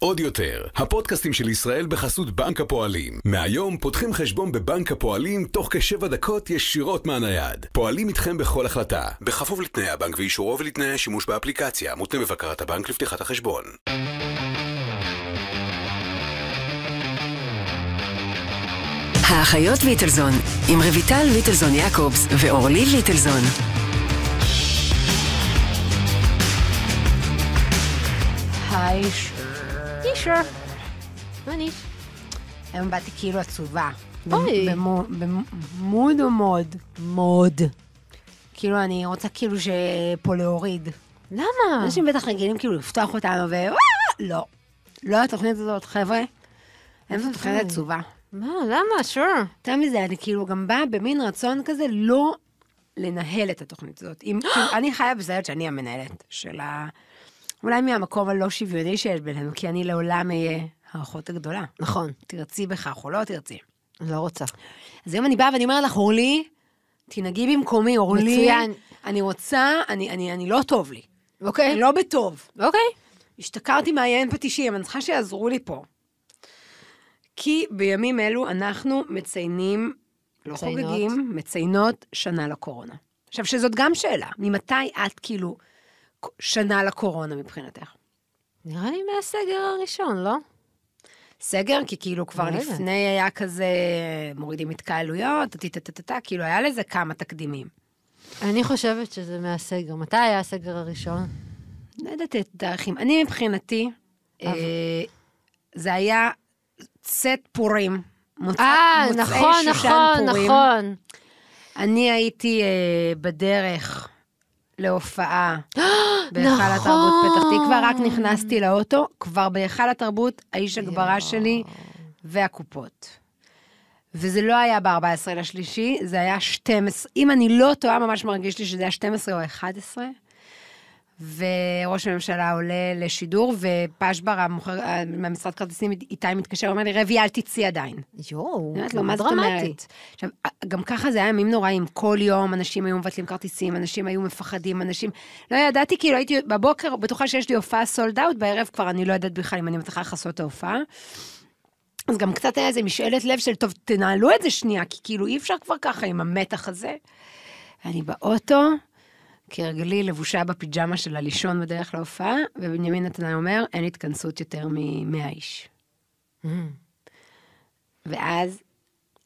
עוד יותר, הפודקאסטים של ישראל בחסות בנק הפועלים. מהיום פותחים חשבון בבנק הפועלים תוך כשבע דקות ישירות מהנייד. פועלים איתכם בכל החלטה, בכפוף לתנאי הבנק ואישורו ולתנאי השימוש באפליקציה, מותנה בבקרת הבנק לפתיחת החשבון. האחיות ליטלזון, עם רויטל ליטלזון יעקובס ואורלי ליטלזון. היי, פרישר? לא אני. היום באתי כאילו עצובה. אוי. במוד או מוד? מוד. כאילו, אני רוצה כאילו שפה להוריד. למה? אנשים בטח רגילים כאילו לפתוח אותנו ו... אה! לא. לא התוכנית הזאת, חבר'ה. אין זאת תוכנית אוקיי. עצובה. מה, למה? שור. יותר מזה, אני כאילו גם באה במין רצון כזה לא לנהל את התוכנית הזאת. אם, כאילו, אני חיה בסרט שאני המנהלת של ה... אולי מהמקום הלא שוויוני שיש בינינו, כי אני לעולם אהיה האחות הגדולה. נכון, תרצי בכך או לא תרצי. לא רוצה. אז היום אני באה ואני אומרת לך, אורלי, תנהגי במקומי, אורלי. מצוין. אני רוצה, אני, אני, אני לא טוב לי. אוקיי. אני לא בטוב. אוקיי. השתכרתי מעיין פטישים, אני צריכה שיעזרו לי פה. כי בימים אלו אנחנו מציינים, לא חוגגים, מציינות שנה לקורונה. עכשיו, שזאת גם שאלה, ממתי את כאילו שנה לקורונה מבחינתך? נראה לי מהסגר הראשון, לא? סגר, כי כאילו כבר לא לפני היה כזה, מורידים התקהלויות, טה-טה-טה-טה, כאילו היה לזה כמה תקדימים. אני חושבת שזה מהסגר. מתי היה הסגר הראשון? לא יודעת את הדרכים. אני מבחינתי, אה, זה היה צאת פורים. אה, נכון, נכון, נכון. אני הייתי אה, בדרך להופעה בהיכל התרבות נכון! פתח תקווה, רק נכנסתי לאוטו, כבר בהיכל התרבות, האיש הגברה שלי והקופות. וזה לא היה ב-14 לשלישי, זה היה 12, אם אני לא טועה, ממש מרגיש לי שזה היה 12 או 11, וראש הממשלה עולה לשידור, ופשברה מהמשרד כרטיסים, איתי מתקשר, אומר לי, רבי, אל תצאי עדיין. יואו, לא, מה זאת אומרת? עכשיו, גם ככה זה היה ימים נוראים. כל יום אנשים היו מבטלים כרטיסים, אנשים היו מפחדים, אנשים... לא ידעתי, כאילו הייתי בבוקר בטוחה שיש לי הופעה סולד אאוט, בערב כבר אני לא יודעת בכלל אם אני מצליחה לכסות את ההופעה. אז גם קצת היה איזה משאלת לב של, טוב, תנהלו את זה שנייה, כי כאילו אי אפשר כבר ככה עם המתח הזה. אני באוטו, כהרגלי לבושה בפיג'מה של הלישון בדרך להופעה, ובנימין נתנאל אומר, אין התכנסות יותר מ-100 איש. ואז,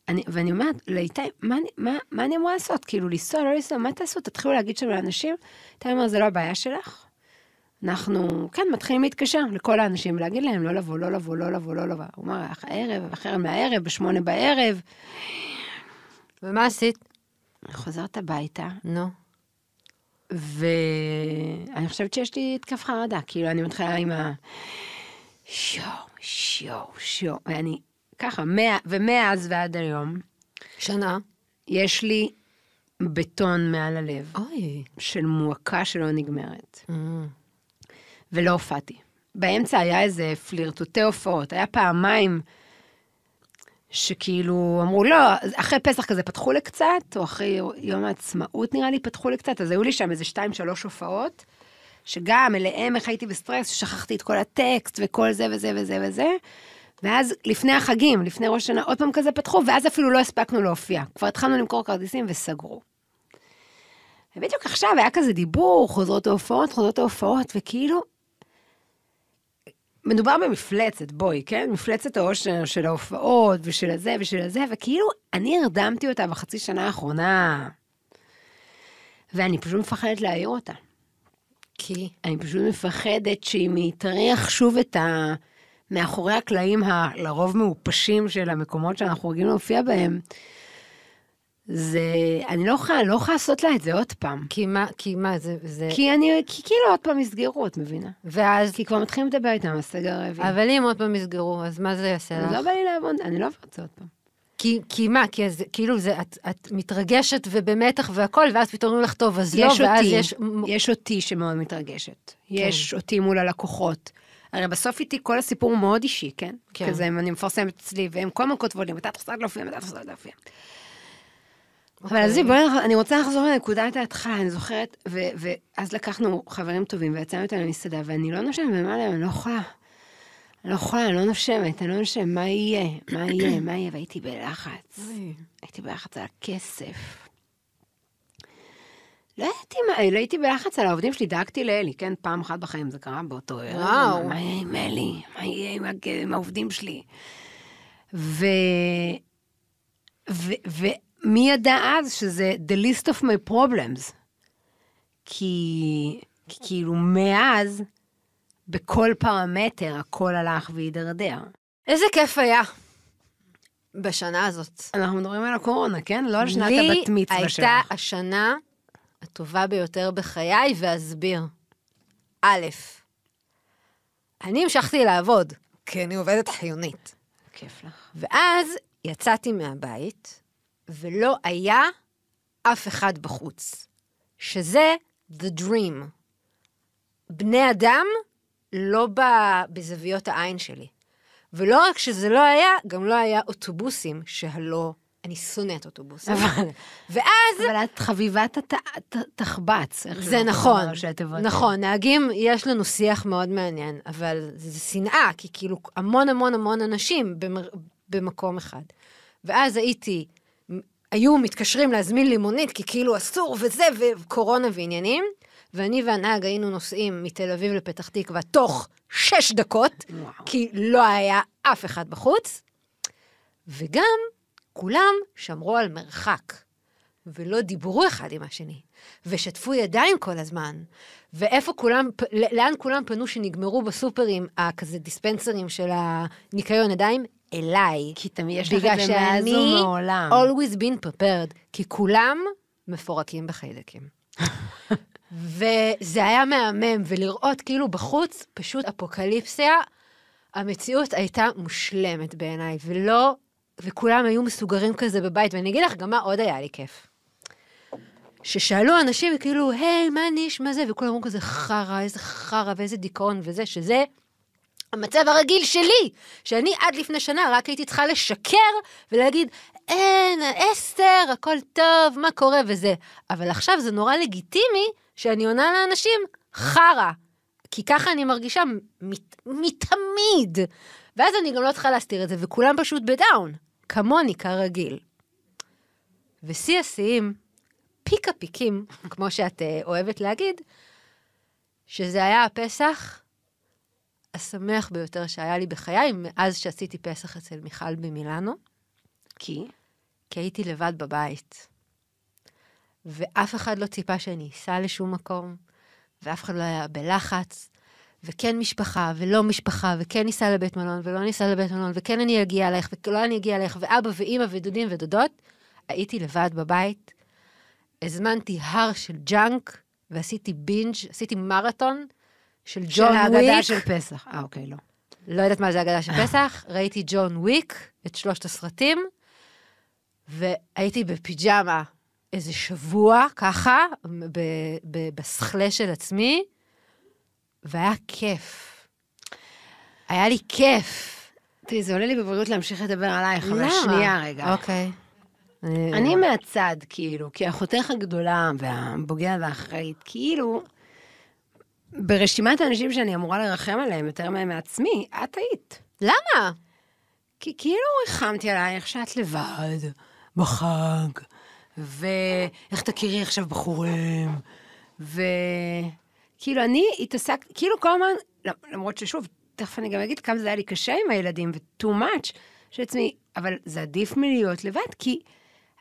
אני, ואני אומרת, לאיתי, מה, מה, מה אני אמורה לעשות? כאילו, לנסוע, לא לנסוע, מה תעשו? תתחילו להגיד שם לאנשים, איתי אומר, זה לא הבעיה שלך. אנחנו, כן, מתחילים להתקשר לכל האנשים ולהגיד להם, לא לבוא, לא לבוא, לא לבוא, לא לבוא. הוא אמר, הערב, אחר מהערב, בשמונה בערב. ומה עשית? חוזרת הביתה. נו. No. ואני חושבת שיש לי התקף חרדה, כאילו אני מתחילה עם ה... שואו, שואו, שואו, ואני ככה, מאה, ומאז ועד היום. שנה? יש לי בטון מעל הלב. אוי. של מועקה שלא נגמרת. Mm. ולא הופעתי. באמצע היה איזה פלירטוטי הופעות, היה פעמיים. שכאילו אמרו, לא, אחרי פסח כזה פתחו לי קצת, או אחרי יום העצמאות נראה לי פתחו לי קצת, אז היו לי שם איזה שתיים, שלוש הופעות, שגם אליהם איך הייתי בסטרס, שכחתי את כל הטקסט וכל זה וזה וזה וזה. ואז לפני החגים, לפני ראש השנה, עוד פעם כזה פתחו, ואז אפילו לא הספקנו להופיע. כבר התחלנו למכור כרטיסים וסגרו. ובדיוק עכשיו היה כזה דיבור, חוזרות ההופעות, חוזרות ההופעות, וכאילו, מדובר במפלצת, בואי, כן? מפלצת העושר של, ההופעות ושל הזה ושל הזה, וכאילו, אני הרדמתי אותה בחצי שנה האחרונה, ואני פשוט מפחדת להעיר אותה. כי? אני פשוט מפחדת שאם היא תריח שוב את ה... מאחורי הקלעים הלרוב מעופשים של המקומות שאנחנו רגילים להופיע בהם, זה, אני לא יכולה, לא יכולה לעשות לה את זה עוד פעם. כי מה, כי מה, זה... זה... כי אני, כי כאילו עוד פעם יסגרו, את מבינה? ואז... כי כבר מתחילים לדבר איתם, אז סגר רביעי. אבל אם עוד פעם יסגרו, אז מה זה יעשה לך? לא בא לי לעבוד, אני לא עוברת את זה עוד פעם. כי, כי מה, כי אז, כאילו זה, את, את מתרגשת ובמתח והכל, ואז פתאום אומרים לך, טוב, אז לא, אותי, ואז יש... יש אותי שמאוד מתרגשת. כן. יש אותי מול הלקוחות. הרי בסוף איתי כל הסיפור הוא מאוד אישי, כן? כן. כזה, אם אני מפרסמת אצלי, והם כל הזמן כותבו לי, מתי את חוזרת להופיע, מתי את חוזרת להופיע. אבל עזבי, אוקיי. בואי, אני רוצה לחזור לנקודת ההתחלה, אני זוכרת, ואז לקחנו חברים טובים ויצאנו איתנו למסעדה, ואני לא נושמת, ואמרה להם, אני לא יכולה. אני לא יכולה, אני לא נושמת, אני לא נושמת, מה יהיה? מה יהיה? מה יהיה? והייתי בלחץ. הייתי בלחץ על הכסף. לא הייתי, לא הייתי בלחץ על העובדים שלי, דאגתי לאלי, כן, פעם אחת בחיים זה קרה באותו ערב. וואו. מה יהיה עם אלי? מה יהיה עם, עם העובדים שלי? ו... ו... ו... מי ידע אז שזה the list of my problems? כי כי כאילו מאז, בכל פרמטר, הכל הלך והידרדר. איזה כיף היה. בשנה הזאת. אנחנו מדברים על הקורונה, כן? לא על שנת הבת מצווה שלך. לי הייתה השנה הטובה ביותר בחיי, ואסביר. א', אני המשכתי לעבוד, כי אני עובדת חיונית. כיף לך. ואז יצאתי מהבית, ולא היה אף אחד בחוץ, שזה the dream. בני אדם לא בזוויות העין שלי. ולא רק שזה לא היה, גם לא היה אוטובוסים שהלא... אני שונאת אוטובוסים. אבל... ואז... אבל את חביבת התחבץ. זה נכון, נכון. נכון. נהגים, יש לנו שיח מאוד מעניין, אבל זה שנאה, כי כאילו המון המון המון אנשים במקום אחד. ואז הייתי היו מתקשרים להזמין לי מונית, כי כאילו אסור וזה, וקורונה ועניינים. ואני והנהג היינו נוסעים מתל אביב לפתח תקווה תוך שש דקות, וואו. כי לא היה אף אחד בחוץ. וגם כולם שמרו על מרחק, ולא דיברו אחד עם השני, ושטפו ידיים כל הזמן, ואיפה כולם, לאן כולם פנו שנגמרו בסופרים, הכזה דיספנסרים של הניקיון ידיים? אליי. כי תמיד יש לך את זה מאז ומעולם. בגלל שאני always been prepared, כי כולם מפורקים בחיידקים. וזה היה מהמם, ולראות כאילו בחוץ פשוט אפוקליפסיה, המציאות הייתה מושלמת בעיניי, ולא, וכולם היו מסוגרים כזה בבית, ואני אגיד לך גם מה עוד היה לי כיף. ששאלו אנשים, כאילו, היי, hey, מה ניש, מה זה? וכולם אמרו כזה חרא, איזה חרא, ואיזה דיכאון, וזה, שזה המצב הרגיל שלי, שאני עד לפני שנה רק הייתי צריכה לשקר ולהגיד, אין, אסתר, הכל טוב, מה קורה וזה. אבל עכשיו זה נורא לגיטימי שאני עונה לאנשים, חרא. כי ככה אני מרגישה מת, מתמיד. ואז אני גם לא צריכה להסתיר את זה, וכולם פשוט בדאון, כמוני, כרגיל. ושיא השיאים, פיק הפיקים, כמו שאת אה, אוהבת להגיד, שזה היה הפסח השמח ביותר שהיה לי בחיי מאז שעשיתי פסח אצל מיכל במילאנו. כי? כי הייתי לבד בבית. ואף אחד לא ציפה שאני אסע לשום מקום, ואף אחד לא היה בלחץ, וכן משפחה, ולא משפחה, וכן ניסע לבית מלון, ולא ניסע לבית מלון, וכן אני אגיע אלייך, ולא אני אגיע אלייך, ואבא ואימא ודודים ודודות. הייתי לבד בבית, הזמנתי הר של ג'אנק, ועשיתי בינג', עשיתי מרתון של ג'ון וויק. של ההגדה של פסח. אה, אוקיי, לא. לא יודעת מה זה הגדה של אה. פסח, ראיתי ג'ון וויק, את שלושת הסרטים, והייתי בפיג'מה איזה שבוע, ככה, בסכלה של עצמי, והיה כיף. היה לי כיף. תראי, זה עולה לי בבריאות להמשיך לדבר עלייך, אבל שנייה רגע. אוקיי. אני מהצד, כאילו, כי אחותך הגדולה והבוגרת והאחראית, כאילו, ברשימת האנשים שאני אמורה לרחם עליהם יותר מהם מעצמי, את היית. למה? כי כאילו ריחמתי עלייך שאת לבד, בחג, ואיך תכירי עכשיו בחורים, וכאילו אני התעסקת, כאילו כל הזמן, למרות ששוב, תכף אני גם אגיד כמה זה היה לי קשה עם הילדים, ו-too much, שלעצמי, אבל זה עדיף מלהיות לבד, כי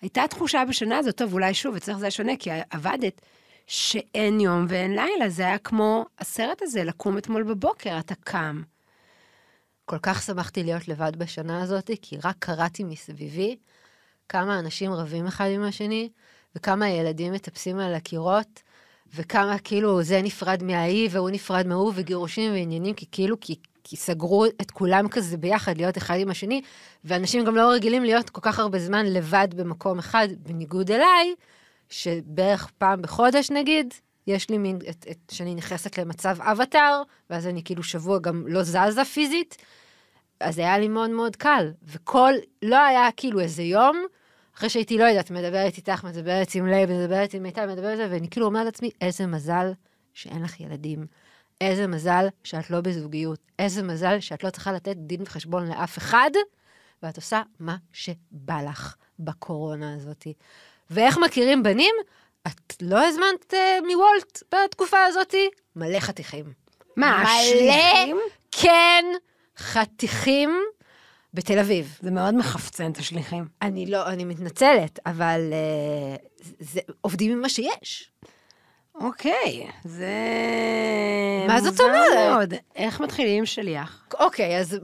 הייתה תחושה בשנה הזאת, טוב, אולי שוב, אצלך זה היה שונה, כי עבדת. שאין יום ואין לילה, זה היה כמו הסרט הזה, לקום אתמול בבוקר, אתה קם. כל כך שמחתי להיות לבד בשנה הזאת, כי רק קראתי מסביבי כמה אנשים רבים אחד עם השני, וכמה ילדים מטפסים על הקירות, וכמה כאילו זה נפרד מההיא והוא נפרד מההוא, וגירושים ועניינים, כי כאילו, כי, כי סגרו את כולם כזה ביחד, להיות אחד עם השני, ואנשים גם לא רגילים להיות כל כך הרבה זמן לבד במקום אחד, בניגוד אליי. שבערך פעם בחודש נגיד, יש לי מין, את, את, שאני נכנסת למצב אבטאר, ואז אני כאילו שבוע גם לא זזה פיזית, אז היה לי מאוד מאוד קל. וכל, לא היה כאילו איזה יום, אחרי שהייתי, לא יודעת, מדברת איתך, מדברת עם לייב, מדברת עם מיטל, מדברת, ואני כאילו אומרת לעצמי, איזה מזל שאין לך ילדים. איזה מזל שאת לא בזוגיות. איזה מזל שאת לא צריכה לתת דין וחשבון לאף אחד, ואת עושה מה שבא לך בקורונה הזאת. ואיך מכירים בנים? את לא הזמנת uh, מוולט בתקופה הזאתי? מלא חתיכים. מה, השליחים? כן, חתיכים בתל אביב. זה מאוד מחפצן את השליחים. אני לא, אני מתנצלת, אבל uh, זה, עובדים עם מה שיש. אוקיי, זה... מה זאת אומרת? מאוד. איך מתחילים שליח? אוקיי, אז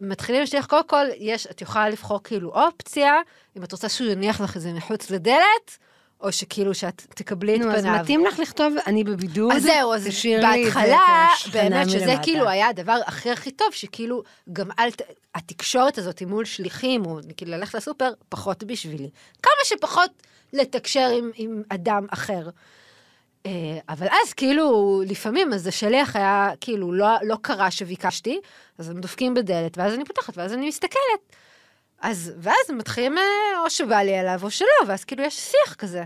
מתחילים שליח, קודם כל, יש, את יכולה לבחור כאילו אופציה, אם את רוצה שהוא יניח לך איזה מחוץ לדלת, או שכאילו שאת תקבלי את פניו. נו, אז מתאים לך לכתוב, אני בבידוד, אז זהו, אז בהתחלה, באמת שזה כאילו היה הדבר הכי הכי טוב, שכאילו גם אל, התקשורת הזאת מול שליחים, או כאילו ללכת לסופר, פחות בשבילי. כמה שפחות לתקשר עם, עם אדם אחר. אה, אבל אז כאילו, לפעמים, אז השליח היה, כאילו, לא, לא קרה שביקשתי, אז הם דופקים בדלת, ואז אני פותחת, ואז אני מסתכלת. אז, ואז מתחילים, אה, או שבא לי עליו או שלא, ואז כאילו יש שיח כזה.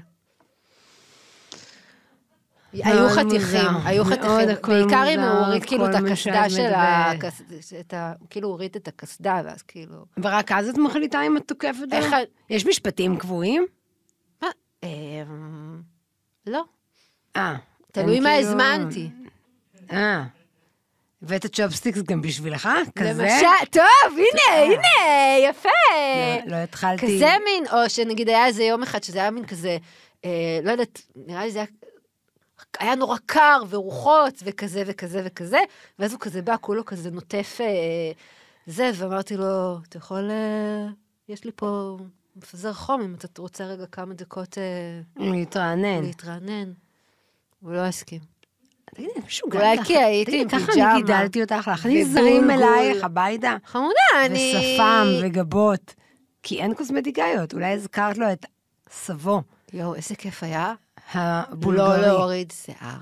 היו חתיכים, היו חתיכים, בעיקר אם הוא הוריד כאילו את הקסדה של ה... כאילו הוריד את הקסדה, ואז כאילו... ורק אז את מחליטה אם את תוקפת? יש משפטים קבועים? אמ, לא. אה. תלוי מה כאילו- הזמנתי. אה. הבאת צ'ופסטיקס גם בשבילך? כזה? למשל, טוב, הנה, אה. הנה, יפה. לא, לא, התחלתי. כזה מין, או שנגיד היה איזה יום אחד שזה היה מין כזה, אה, לא יודעת, נראה לי זה היה... היה נורא קר ורוחות וכזה וכזה וכזה, ואז הוא כזה בא, כולו כזה נוטף אה, זה, ואמרתי לו, אתה יכול, יש לי פה מפזר חום, אם אתה רוצה רגע כמה דקות... להתרענן. להתרענן. הוא לא הסכים. תגידי, אני משוגעת לך. אולי כי הייתי עם פיג'מה. ככה אני גידלתי אותך, להכניס זרים אלייך הביתה. חמודה, אני... ושפם וגבות. כי אין קוסמטיקאיות, אולי הזכרת לו את סבו. יואו, איזה כיף היה. הבולגרי. לא להוריד שיער.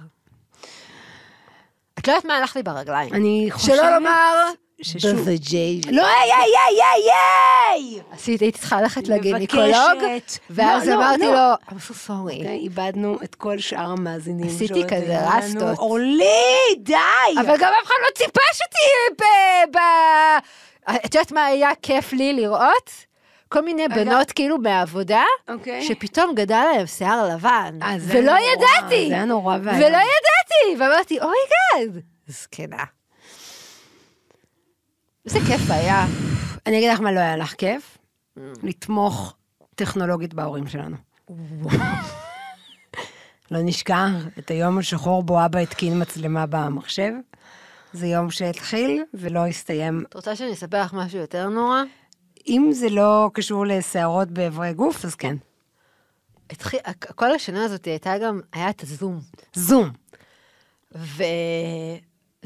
את לא יודעת מה הלך לי ברגליים. אני חושבת... שלא לומר ששוב... בווג'יי. לא, איי, איי, איי, איי, איי! עשית, הייתי צריכה ללכת לגניקולוג, לא, ואז לא, אמרתי לא. לו, I'm so אוקיי, sorry. אוקיי, איבדנו את כל שאר המאזינים. עשיתי כזה רסטות. אורלי, די! אבל גם אף אחד לא ציפה שתהיה ב... את יודעת מה היה כיף לי לראות? כל מיני בנות כאילו מהעבודה, אוקיי. שפתאום גדל להם שיער לבן. אה, ולא ידעתי! זה היה נורא ואיום. ולא ידעתי! ואמרתי, אוי oh גאד! זקנה. איזה כיף היה. אני אגיד לך מה לא היה לך כיף, mm. לתמוך טכנולוגית בהורים שלנו. לא נשכח את היום השחור בו אבא התקין מצלמה במחשב. זה יום שהתחיל ולא הסתיים. את רוצה שאני אספר לך משהו יותר נורא? אם זה לא קשור לסערות באיברי גוף, אז כן. התחיל, כל השנה הזאת הייתה גם, היה את הזום. זום. ו...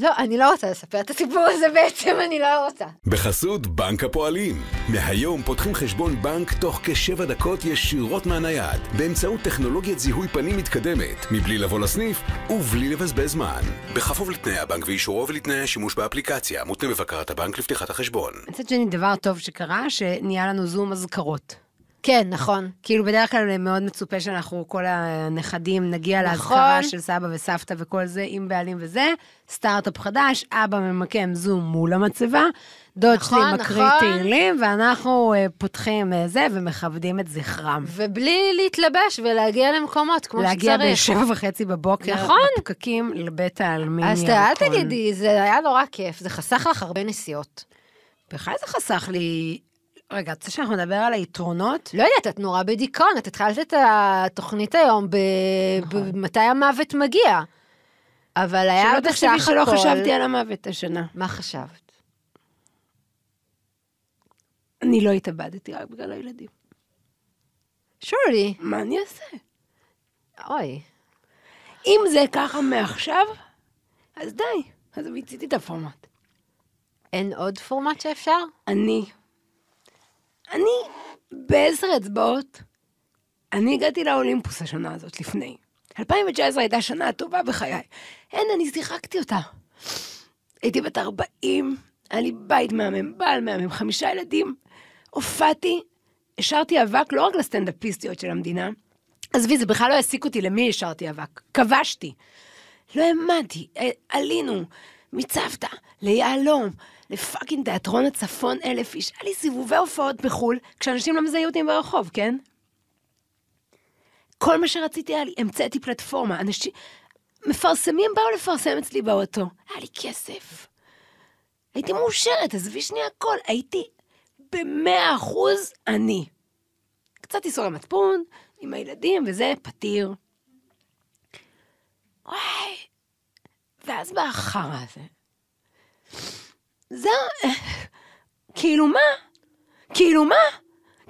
לא, אני לא רוצה לספר את הסיפור הזה בעצם, אני לא רוצה. בחסות בנק הפועלים. מהיום פותחים חשבון בנק תוך כשבע דקות ישירות מהנייד, באמצעות טכנולוגיית זיהוי פנים מתקדמת, מבלי לבוא לסניף ובלי לבזבז זמן. בכפוף לתנאי הבנק ואישורו ולתנאי השימוש באפליקציה, מותנה בבקרת הבנק לפתיחת החשבון. מצד שני, דבר טוב שקרה, שנהיה לנו זום אזכרות. כן, נכון. כאילו, בדרך כלל מאוד מצופה שאנחנו, כל הנכדים, נגיע נכון. להזכרה של סבא וסבתא וכל זה, עם בעלים וזה. סטארט-אפ חדש, אבא ממקם זום מול המצבה, דוד נכון, שלי מקריא נכון. תהילים, ואנחנו uh, פותחים uh, זה ומכבדים את זכרם. ובלי להתלבש ולהגיע למקומות כמו להגיע שצריך. להגיע בשבע וחצי בבוקר, נכון. בפקקים לבית העלמין. אז תראה, אל תגידי, זה היה נורא כיף, זה חסך לך הרבה נסיעות. בכלל זה חסך לי רגע, את רוצה שאנחנו נדבר על היתרונות? לא יודעת, את נורא בדיכאון, את התחלת את התוכנית היום נכון. במתי נכון. המוות מגיע. אבל היה בסך הכל... שלא תחשבי שלא חשבתי על המוות השנה. מה חשבת? אני לא התאבדתי רק בגלל הילדים. שולי. מה אני אעשה? אוי. אם זה ככה מעכשיו, אז די, אז מיציתי את הפורמט. אין עוד פורמט שאפשר? אני אני בעשר אצבעות, אני הגעתי לאולימפוס השנה הזאת לפני. 2019 הייתה שנה הטובה בחיי. אין, אני שיחקתי אותה. הייתי בת 40, היה לי בית מהמם, בעל מהמם, חמישה ילדים. הופעתי, השארתי אבק לא רק לסטנדאפיסטיות של המדינה, עזבי, זה בכלל לא העסיק אותי למי השארתי אבק, כבשתי. לא האמנתי, אה, עלינו מצוותא ליהלום, לפאקינג תיאטרון הצפון אלף איש. היה לי סיבובי הופעות בחו"ל, כשאנשים לא מזהים אותי ברחוב, כן? כל מה שרציתי היה לי, המצאתי פלטפורמה, אנשים... מפרסמים באו לפרסם אצלי באוטו. היה לי כסף. הייתי מאושרת, עזבי שנייה הכל. הייתי במאה אחוז אני. קצת איסור המצפון, עם הילדים, וזה פתיר. וואי. ואז בא החרא הזה. זה... כאילו מה? כאילו מה?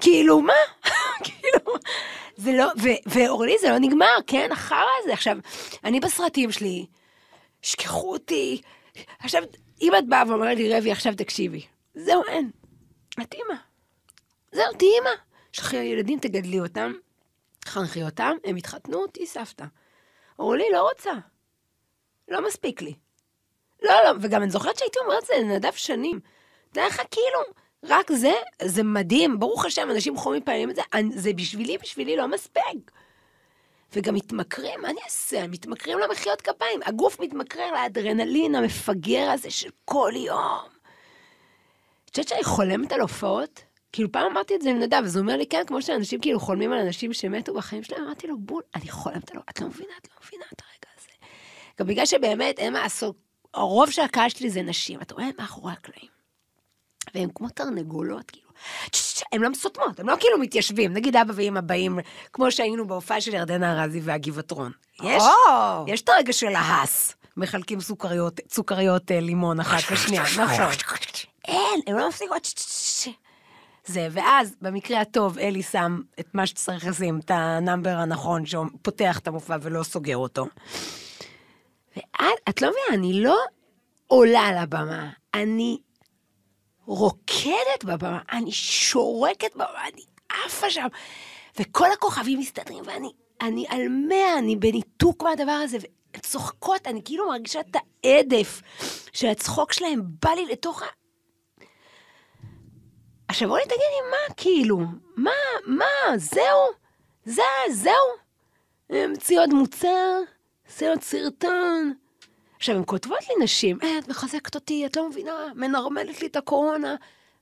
כאילו מה? כאילו... זה לא... ואורלי, זה לא נגמר, כן? החרא הזה. עכשיו, אני בסרטים שלי, שכחו אותי. עכשיו, אם את באה ואומרת לי, רבי, עכשיו תקשיבי. זהו, אין. את אימא. זהו, תהיי אימא. יש לך ילדים, תגדלי אותם, חנכי אותם, הם יתחתנו, אותי, סבתא. אורלי לא רוצה. לא מספיק לי. לא, לא, וגם אני זוכרת שהייתי אומרת זה לנדב שנים. זה היה לך כאילו, רק זה, זה מדהים, ברוך השם, אנשים חומים פעמים את זה, זה בשבילי, בשבילי לא מספיק. וגם מתמכרים, מה אני אעשה? מתמכרים למחיאות כפיים. הגוף מתמכר לאדרנלין המפגר הזה של כל יום. את חושבת שאני חולמת על הופעות? כאילו, פעם אמרתי את זה לנדב, אז הוא אומר לי, כן, כמו שאנשים כאילו חולמים על אנשים שמתו בחיים שלהם, אמרתי לו, בול, אני חולמת עליו, את לא מבינה, את לא מבינה את הרגע הזה. גם בגלל שבאמת, אין מה לעשות, הרוב של הקהל שלי זה נשים, אתה רואה מאחורי הקלעים. והן כמו תרנגולות, כאילו, הן לא מסותמות, הן לא כאילו מתיישבים. נגיד אבא ואמא באים, כמו שהיינו בהופעה של ירדנה ארזי והגבעטרון. יש, יש את הרגע של ההס. מחלקים סוכריות, סוכריות אה, לימון אחת לשנייה, נכון. אין, הן לא מפסיקות. זה, ואז במקרה הטוב אלי שם את מה שצריך לשים, את הנאמבר הנכון שפותח את המופע ולא סוגר אותו. ואת, את לא מבינה, אני לא עולה על הבמה, אני רוקדת בבמה, אני שורקת בבמה, אני עפה שם, וכל הכוכבים מסתדרים, ואני אני על מאה, אני בניתוק מהדבר הזה, והן צוחקות, אני כאילו מרגישה את העדף של הצחוק שלהם בא לי לתוך ה... עכשיו בואי תגידי, מה כאילו? מה, מה, זהו? זה, זהו? הם המציאו עוד מוצר? סרט סרטון. עכשיו, הן כותבות לי נשים, אה, את מחזקת אותי, את לא מבינה, מנרמלת לי את הקורונה.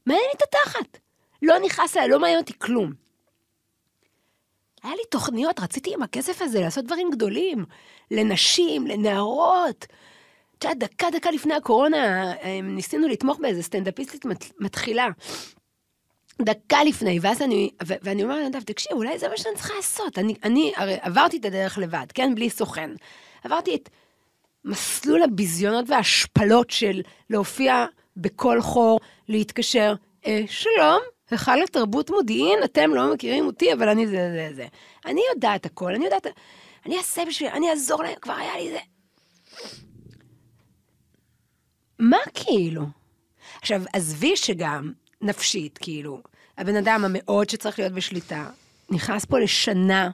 מעניין לי את התחת. לא נכנס אליי, לא מעניין אותי כלום. היה לי תוכניות, רציתי עם הכסף הזה לעשות דברים גדולים, לנשים, לנערות. את יודעת, דקה, דקה לפני הקורונה אה, ניסינו לתמוך באיזה סטנדאפיסטית מתחילה, דקה לפני, ואז אני, ו- ואני אומרת לנדב, תקשיב, אולי זה מה שאני צריכה לעשות. אני, אני הרי עברתי את הדרך לבד, כן? בלי סוכן. עברתי את מסלול הביזיונות וההשפלות של להופיע בכל חור, להתקשר, אה, שלום, היכל התרבות מודיעין, אתם לא מכירים אותי, אבל אני זה זה זה. אני יודעת הכל, אני יודעת, אני אעשה בשביל, אני אעזור להם, כבר היה לי זה. מה כאילו? עכשיו, עזבי שגם נפשית, כאילו. הבן אדם המאוד שצריך להיות בשליטה, נכנס פה לשנה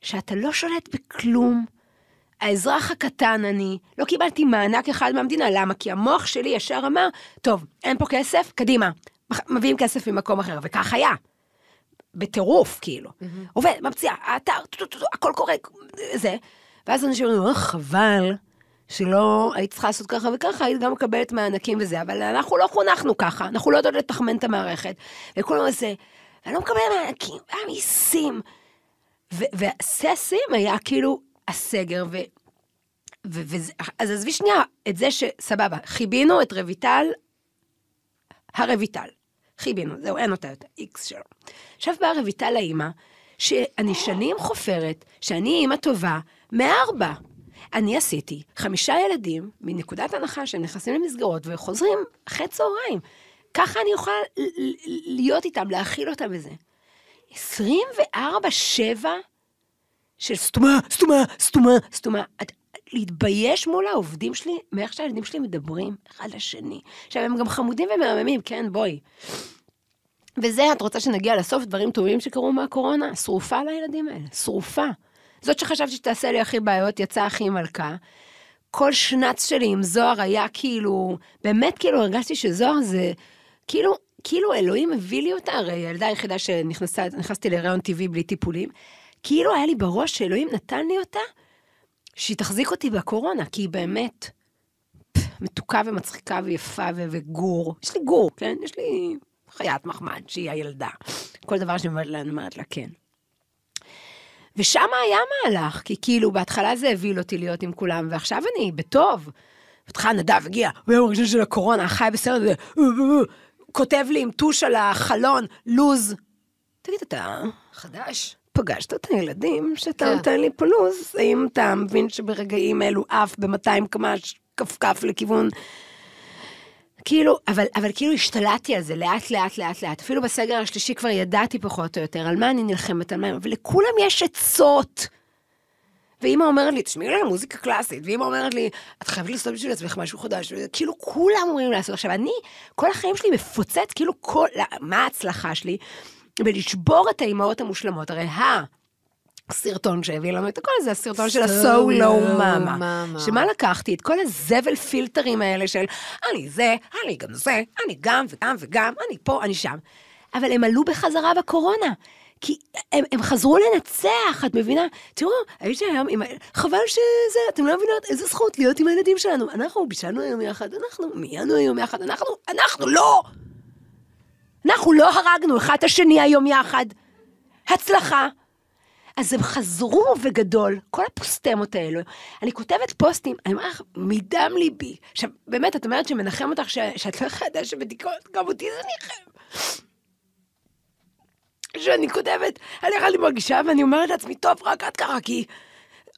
שאתה לא שולט בכלום. האזרח הקטן אני, לא קיבלתי מענק אחד מהמדינה, למה? כי המוח שלי ישר אמר, טוב, אין פה כסף, קדימה, מביאים כסף ממקום אחר, וכך היה. בטירוף, כאילו. Mm-hmm. עובד, ממציאה, האתר, הכל קורה, זה. ואז אנשים אומרים, אה, חבל, שלא היית צריכה לעשות ככה וככה, היית גם מקבלת מענקים וזה, אבל אנחנו לא חונכנו ככה, אנחנו לא יודעות לתחמן את המערכת, וכולם זה, אני לא מקבלת מענקים, המיסים. ושיא השיאים היה כאילו הסגר, ו... ו- ו- אז עזבי שנייה את זה שסבבה, חיבינו את רויטל, הרויטל. חיבינו, זהו, אין אותה יותר, איקס שלו. עכשיו באה רויטל לאימא, שאני שנים חופרת, שאני אימא טובה, מארבע. אני עשיתי חמישה ילדים מנקודת הנחה שהם נכנסים למסגרות וחוזרים אחרי צהריים. ככה אני אוכל להיות איתם, להכיל אותם בזה. 24-7 של סתומה, סתומה, סתומה, סתומה. את, להתבייש מול העובדים שלי, מאיך שהילדים שלי מדברים אחד לשני. עכשיו, הם גם חמודים ומהממים, כן, בואי. וזה, את רוצה שנגיע לסוף, דברים טובים שקרו מהקורונה? שרופה לילדים האלה, שרופה. זאת שחשבתי שתעשה לי הכי בעיות, יצאה הכי מלכה. כל שנץ שלי עם זוהר היה כאילו, באמת כאילו הרגשתי שזוהר זה, כאילו, כאילו אלוהים הביא לי אותה, הרי הילדה היחידה שנכנסתי להיריון טבעי בלי טיפולים, כאילו היה לי בראש שאלוהים נתן לי אותה, שהיא תחזיק אותי בקורונה, כי היא באמת פ, מתוקה ומצחיקה ויפה ו- וגור. יש לי גור, כן? יש לי חיית מחמד שהיא הילדה. כל דבר שאני אומרת לה, אני אומרת לה כן. ושם היה מהלך, כי כאילו, בהתחלה זה הביא אותי להיות עם כולם, ועכשיו אני בטוב. בהתחלה נדב הגיע, ביום הראשון של הקורונה, חי בסרט, הזה, כותב לי עם טוש על החלון, לוז. תגיד, אתה חדש? פגשת את הילדים שאתה כן. נותן לי פה לוז, האם אתה מבין שברגעים אלו עף ב-200 קמ"ש כפכף לכיוון כאילו, אבל, אבל כאילו השתלטתי על זה לאט, לאט, לאט, לאט. אפילו בסגר השלישי כבר ידעתי פחות או יותר על מה אני נלחמת, על מה, אבל לכולם יש עצות. ואימא אומרת לי, תשמעי לה לא, מוזיקה קלאסית, ואימא אומרת לי, את חייבת לעשות בשביל עצמך משהו חדש, כאילו כולם אומרים לעשות. עכשיו, אני, כל החיים שלי מפוצץ, כאילו כל, מה ההצלחה שלי? ולשבור את האימהות המושלמות, הרי ה... הסרטון שהביא לנו את הכל זה הסרטון של ה-So Low Mama. שמה לקחתי? את כל הזבל פילטרים האלה של אני זה, אני גם זה, אני גם וגם וגם, אני פה, אני שם. אבל הם עלו בחזרה בקורונה. כי הם, הם חזרו לנצח, את מבינה? תראו, הייתי היום עם... חבל שזה, אתם לא מבינות איזה זכות להיות עם הילדים שלנו. אנחנו בישלנו היום יחד, אנחנו מיינו היום יחד, אנחנו, אנחנו לא! אנחנו לא הרגנו אחד את השני היום יחד. הצלחה, אז הם חזרו וגדול, כל הפוסטמות האלו. אני כותבת פוסטים, אני אומרת לך, מדם ליבי. עכשיו, באמת, את אומרת שמנחם אותך ש... שאת לא יכולה לדעת שבדיקות, גם אותי זה ניחם. שאני כותבת, אני איך אני מרגישה, ואני אומרת לעצמי, טוב, רק את ככה, כי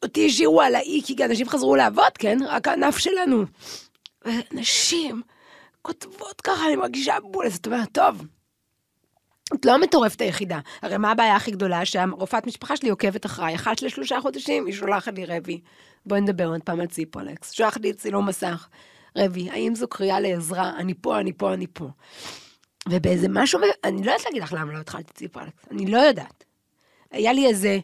אותי השאירו על האי, כי אנשים חזרו לעבוד, כן? רק הענף שלנו. ונשים כותבות ככה, אני מרגישה בול, אז את אומרת, טוב, את לא המטורפת היחידה. הרי מה הבעיה הכי גדולה? שהרופאת משפחה שלי עוקבת אחריי. אחת לשלושה חודשים היא שולחת לי רבי. בואי נדבר עוד פעם על ציפולקס. שולחת לי צילום מסך. רבי, האם זו קריאה לעזרה? אני פה, אני פה, אני פה. ובאיזה משהו, אני לא יודעת להגיד לך למה לא התחלתי ציפולקס. אני לא יודעת. היה לי איזה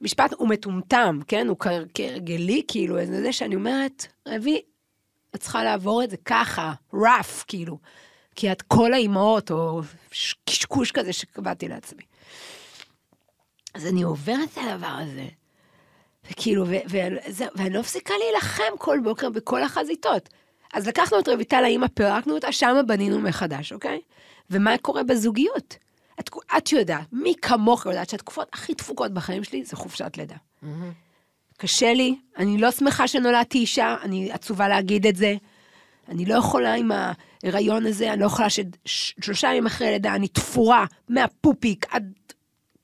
משפט, הוא מטומטם, כן? הוא כהרגלי, כאילו, איזה זה שאני אומרת, רבי, את צריכה לעבור את זה ככה, rough, כאילו. כי את כל האימהות, או קשקוש כזה שקבעתי לעצמי. אז אני עוברת את הדבר הזה, וכאילו, ואני לא מפסיקה להילחם כל בוקר בכל החזיתות. אז לקחנו את רויטל האימא, פירקנו אותה, שמה בנינו מחדש, אוקיי? ומה קורה בזוגיות? את, את יודעת, מי כמוך יודעת שהתקופות הכי דפוקות בחיים שלי זה חופשת לידה. Mm-hmm. קשה לי, אני לא שמחה שנולדתי אישה, אני עצובה להגיד את זה. אני לא יכולה עם ה... ההיריון הזה, אני לא יכולה ששלושה ימים אחרי הלידה אני תפורה מהפופיק עד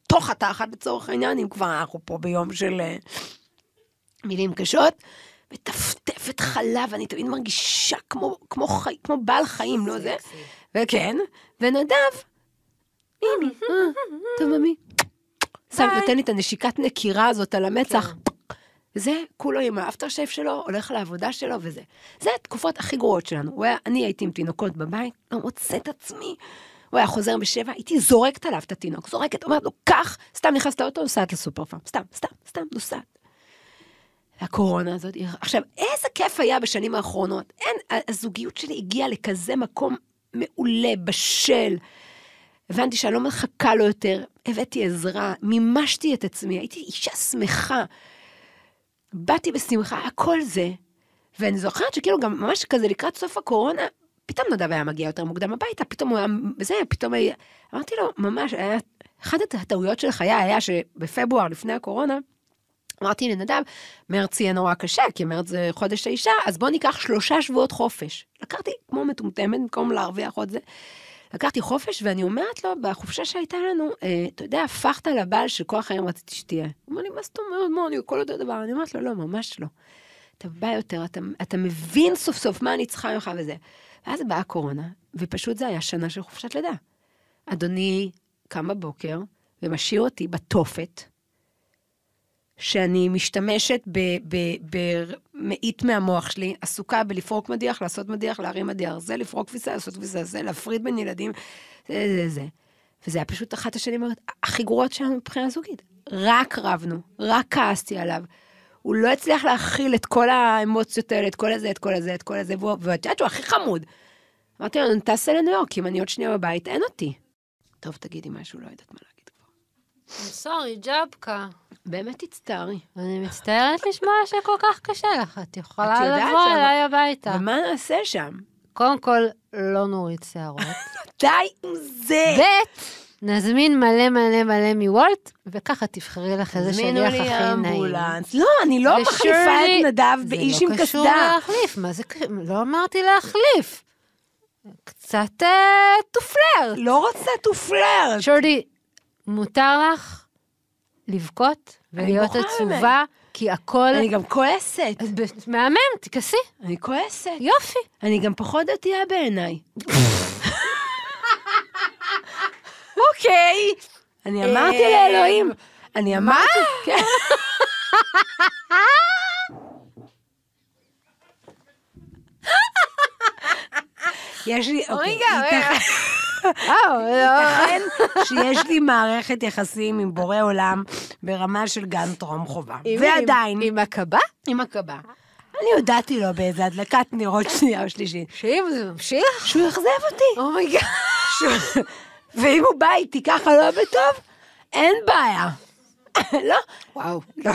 תוך התחת לצורך העניין, אם כבר אנחנו פה ביום של אה, מילים קשות. מטפטפת חלב, אני תמיד מרגישה כמו, כמו, חי, כמו בעל חיים, לא זה? וכן, ונדב, הנה, אה, טוב, סתם, נותן לי את הנשיקת נקירה הזאת על כן. המצח. זה כולו עם האפטר שייף שלו, הולך לעבודה שלו וזה. זה התקופות הכי גרועות שלנו. הוא היה, אני הייתי עם תינוקות בבית, לא מוצא את עצמי. הוא היה חוזר בשבע, הייתי זורקת עליו את התינוק, זורקת, אומרת לו, קח, סתם נכנס לאוטו, נוסעת לסופר פארם, סתם, סתם, סתם, נוסעת. הקורונה הזאת, עכשיו, איזה כיף היה בשנים האחרונות. אין, הזוגיות שלי הגיעה לכזה מקום מעולה, בשל. הבנתי שאני לא מחכה לו יותר, הבאתי עזרה, מימשתי את עצמי, הייתי אישה שמחה. באתי בשמחה, הכל זה, ואני זוכרת שכאילו גם ממש כזה לקראת סוף הקורונה, פתאום נדב היה מגיע יותר מוקדם הביתה, פתאום הוא היה, זה, פתאום היה, אמרתי לו, ממש, היה, אחת הטעויות של חיי היה שבפברואר, לפני הקורונה, אמרתי לנדב, מרץ יהיה נורא קשה, כי מרץ זה חודש האישה, אז בוא ניקח שלושה שבועות חופש. לקחתי כמו מטומטמת, במקום להרוויח עוד זה. לקחתי חופש, ואני אומרת לו, בחופשה שהייתה לנו, אה, אתה יודע, הפכת לבעל של שכל החיים רציתי שתהיה. הוא אומר לי, מה זאת אומרת, מה, אני כל אותו לא דבר. אני אומרת לו, לא, ממש לא. אתה בא יותר, אתה, אתה מבין סוף סוף מה אני צריכה ממך וזה. ואז באה הקורונה, ופשוט זה היה שנה של חופשת לידה. אדוני קם בבוקר ומשאיר אותי בתופת, שאני משתמשת במאית מהמוח שלי, עסוקה בלפרוק מדיח, לעשות מדיח, להרים מדיח זה, לפרוק כביסה, לעשות כביסה זה, להפריד בין ילדים, זה, זה, זה. וזה היה פשוט אחת השנים הכי גרועות שלנו מבחינה זוגית. רק רבנו, רק כעסתי עליו. הוא לא הצליח להכיל את כל האמוציות האלה, את כל הזה, את כל הזה, את כל הזה, ואת יודעת שהוא הכי חמוד. אמרתי לו, טסה לניו יורק, אם אני עוד שנייה בבית, אין אותי. טוב, תגידי משהו, לא יודעת מה להגיד. I'm sorry, ג'בקה. באמת תצטערי. אני מצטערת לשמוע שכל כך קשה לך. את יכולה לבוא אליי הביתה. ומה נעשה שם? קודם כל, לא נוריד שערות. די עם זה! ב', נזמין מלא מלא מלא מוולט, וככה תבחרי לך איזה שליח הכי נעים. תזמינו לי אמבולנס. לא, אני לא מחליפה את נדב לא באיש עם קסדה. זה לא קשור להחליף, מה זה קשור? לא אמרתי להחליף. קצת אה, טופלר. לא רוצה טופלר. שורדי, מותר לך לבכות ולהיות עצובה, כי הכל... אני גם כועסת. מהמם, תכעסי. אני כועסת. יופי. אני גם פחות דתייה בעיניי. אוקיי. אני אמרתי אה, לאלוהים. אני אמרתי... מה? יש לי... Oh אוקיי. אה, לא. ייתכן שיש לי מערכת יחסים עם בורא עולם ברמה של גן טרום חובה. ועדיין... עם הקבה? עם הקבה. אני הודעתי לו לא באיזה הדלקת נרות שנייה או שלישית. שאם זה ממשיך? שהוא יאכזב אותי. אומייגאד. ואם הוא בא איתי ככה לא בטוב, אין בעיה. לא. וואו. לא.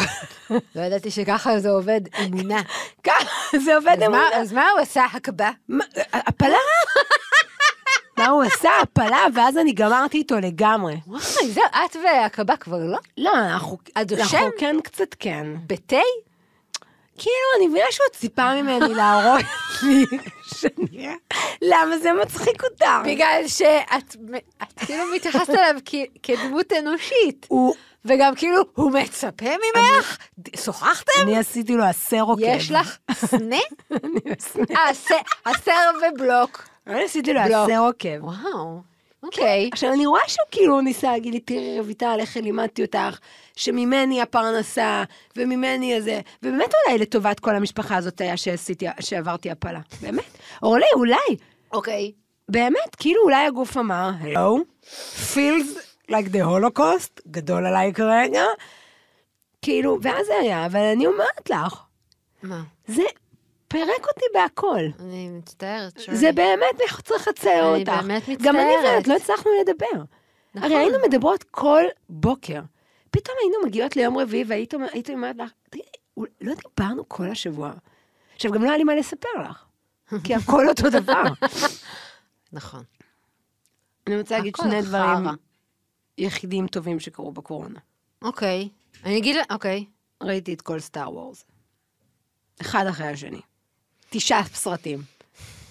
לא ידעתי שככה זה עובד, אמונה. ככה זה עובד אמונה. אז מה הוא עשה, הקבה? הפלה. מה הוא עשה? הפלה, ואז אני גמרתי איתו לגמרי. וואי, זהו, את והקב"א כבר לא? לא, אנחנו... הדושן? אנחנו כן קצת כן. בתה? כאילו, אני מבינה שהוא ציפה ממני להרוג לי, שנייה. למה זה מצחיק אותם? בגלל שאת כאילו מתייחסת אליו כדמות אנושית. וגם כאילו, הוא מצפה ממך? שוחחתם? אני עשיתי לו הסר עוקב. יש לך סנה? אני מסנה. אה, הסר ובלוק. אני ניסיתי לעשה עוקב. וואו. כן. אוקיי. עכשיו, אני רואה שהוא כאילו ניסה להגיד לי, תראי, רויטל, איך לימדתי אותך, שממני הפרנסה, וממני הזה, ובאמת אולי לטובת כל המשפחה הזאת היה שעשיתי, שעברתי הפלה. באמת. אורלי, אולי. אוקיי. באמת, כאילו אולי הגוף אמר, הלו, פילס, like the holocaust, גדול עליי כרגע. כאילו, ואז זה היה, אבל אני אומרת לך. מה? זה פירק אותי בהכל. אני מצטערת, שואלי. זה באמת צריך לצייר אותך. אני באמת מצטערת. גם אני ואת לא הצלחנו לדבר. נכון. הרי היינו מדברות כל בוקר. פתאום היינו מגיעות ליום רביעי והיית אומרת לך, תגידי, לא דיברנו כל השבוע. עכשיו, גם לא היה לי מה לספר לך, כי הכל אותו דבר. נכון. אני רוצה להגיד שני דברים יחידים טובים שקרו בקורונה. אוקיי. אני אגיד, אוקיי. ראיתי את כל סטאר וורס. אחד אחרי השני. תשעה סרטים.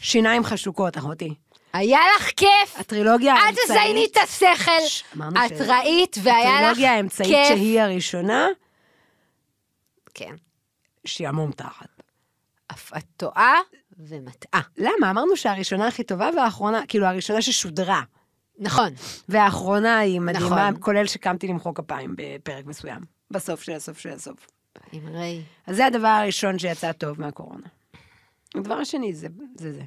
שיניים חשוקות, אחותי. היה לך כיף. הטרילוגיה האמצעית. אל תזייני את השכל. ש... את ש... ראית והיה לך כיף. הטרילוגיה האמצעית שהיא הראשונה. כן. שעמום תחת. אף את טועה ומטעה. למה? אמרנו שהראשונה הכי טובה והאחרונה, כאילו הראשונה ששודרה. נכון. והאחרונה היא מדהימה, נכון. כולל שקמתי למחוא כפיים בפרק מסוים. בסוף של הסוף של הסוף. אמרי. אז זה הדבר הראשון שיצא טוב מהקורונה. הדבר השני זה זה. זה.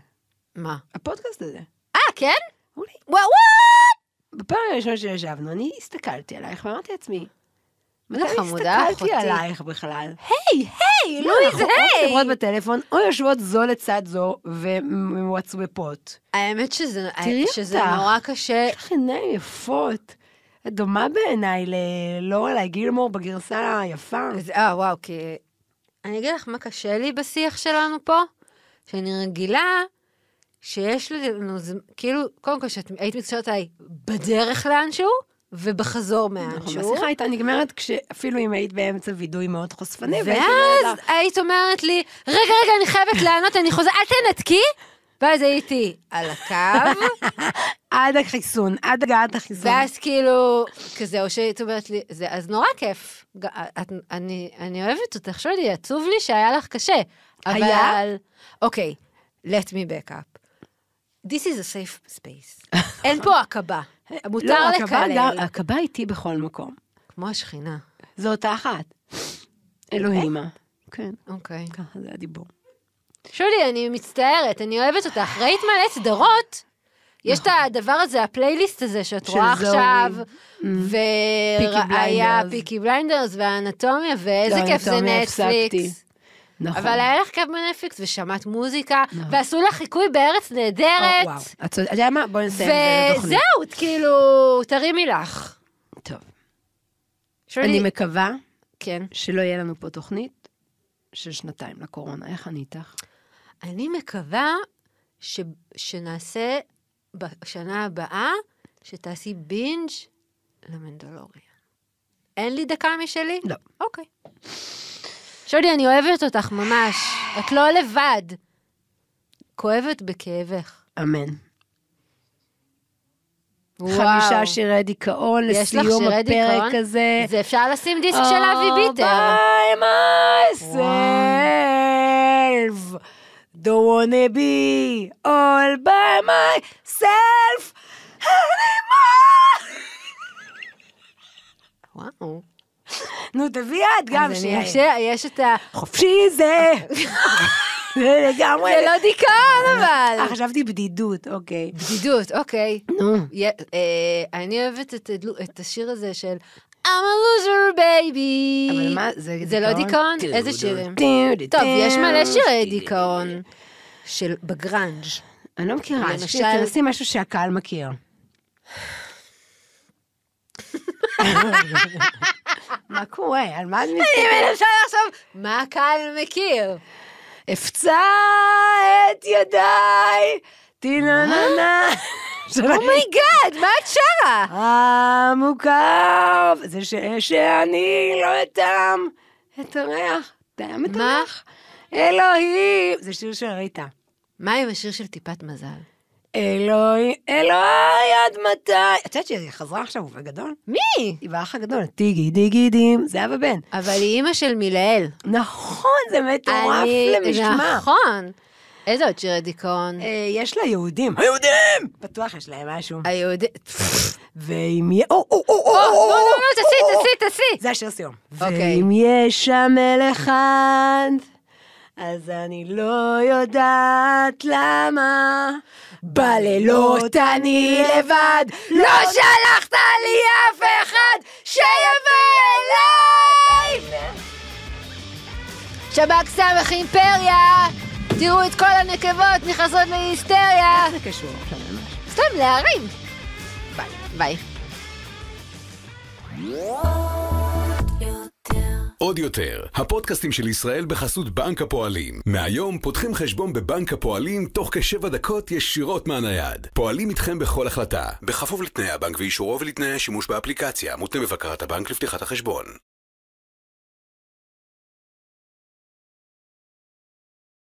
מה? הפודקאסט הזה. אה, כן? וואו, וואו! בפעם הראשונה שישבנו, אני הסתכלתי עלייך ואמרתי לעצמי, מתי הסתכלתי עלייך בכלל? היי, היי, לא, לואי זה היי. אנחנו או מדברות בטלפון, או יושבות זו לצד זו ומועצבפות. האמת שזה, אה, שזה נורא קשה. יש לך עיניים יפות. את דומה בעיניי ללורלי גילמור בגרסה היפה. אה, וואו, כי... אני אגיד לך מה קשה לי בשיח שלנו פה. שאני רגילה שיש לנו, כאילו, קודם כל, שאת היית מתקשרת עליי בדרך לאנשהו, ובחזור נכון, מאנשהו. נכון, השיחה הייתה נגמרת כשאפילו אם היית באמצע וידוי מאוד חושפני, והייתי לא ואז היית אומרת לי, רגע, רגע, אני חייבת לענות, אני חוזרת, אל תנתקי. ואז הייתי על הקו. עד החיסון, עד הגעת החיסון. ואז כאילו, כזה, או שהיית אומרת לי, זה אז נורא כיף. את, אני, אני אוהבת אותך, שואלי, עצוב לי שהיה לך קשה. אבל... אוקיי, okay, let me back up. This is a safe space. אין פה עקבה. לא, מותר לא, לקלל. לא, עקבה איתי בכל מקום. כמו השכינה. זו אותה אחת. אלוהימה. אוקיי. כן. אוקיי. ככה זה הדיבור. שולי, אני מצטערת, אני אוהבת אותך. ראית מלא סדרות? יש את נכון. הדבר הזה, הפלייליסט הזה שאת רואה עכשיו, mm. וראיה פיקי בליינדרס והאנטומיה, ואיזה לא, כיף זה נטפליקס. נכון. אבל היה לך קו בנטפליקס ושמעת מוזיקה, נכון. ועשו לך חיקוי בארץ נהדרת. או, את יודעת מה? בואי נסיים את התוכנית. וזהו, כאילו, תרימי לך. טוב. שואלי... אני מקווה כן. שלא יהיה לנו פה תוכנית של שנתיים לקורונה. איך אני איתך? אני מקווה ש... שנעשה בשנה הבאה, שתעשי בינג' למנדלוריה. אין לי דקה משלי? לא. אוקיי. Okay. שולי, אני אוהבת אותך ממש. את לא לבד. כואבת בכאבך. אמן. חמישה שירי דיכאון לסיום הפרק הזה. זה אפשר לשים דיסק של oh אבי ביטר. ביי, by myself. Don't wanna be all by myself anymore. וואו. נו, תביאי את גם שיש. יש את ה... חופשי זה! זה לגמרי. זה לא דיכאון אה, אבל. אה, חשבתי בדידות, אוקיי. בדידות, אוקיי. נו. אה, אני אוהבת את השיר הזה של I'm a loser baby. אבל מה, זה דיכאון? זה לא דיכאון? איזה שירים? טוב, יש מלא שירי דיכאון. של בגראנג'. אני לא מכירה, למשל... תנסי משהו שהקהל מכיר. מה קורה? על מה את מסתכלת? אני מנסה לחשוב, מה הקהל מכיר? אפצע את ידיי, טינננה. אומייגאד, מה את שרה? המוכר, זה שאני לא אתם את הריח. אתה היה מטורף. אלוהים. זה שיר של ריטה. מה עם השיר של טיפת מזל? אלוהי, אלוהי, עד מתי? את יודעת שהיא חזרה עכשיו, הוא בגדול? מי? היא באח הגדול, טיגי דיגי דים, אבא בן. אבל היא אימא של מילאל. נכון, זה מטורף למשמע. נכון. איזה עוד שירי דיכאון? אה, יש לה יהודים. היהודים! בטוח יש להם משהו. היהודים... ואם יהיה... או, או, או, או, אה, או, או, או, או, או, או, או, או, או, סיום. או, או, או, או, או, אז אני לא יודעת למה. בלילות אני לבד, לא שלחת לי אף אחד שיבוא אליי! שב"כ סמך אימפריה! תראו את כל הנקבות נכנסות להיסטריה! איך זה קשור עכשיו לא, ממש? לא, לא. סתם, להרים! ביי. ביי. עוד יותר, הפודקאסטים של ישראל בחסות בנק הפועלים. מהיום פותחים חשבון בבנק הפועלים תוך כשבע דקות ישירות מהנייד. פועלים איתכם בכל החלטה, בכפוף לתנאי הבנק ואישורו ולתנאי השימוש באפליקציה, מותנה בבקרת הבנק לפתיחת החשבון.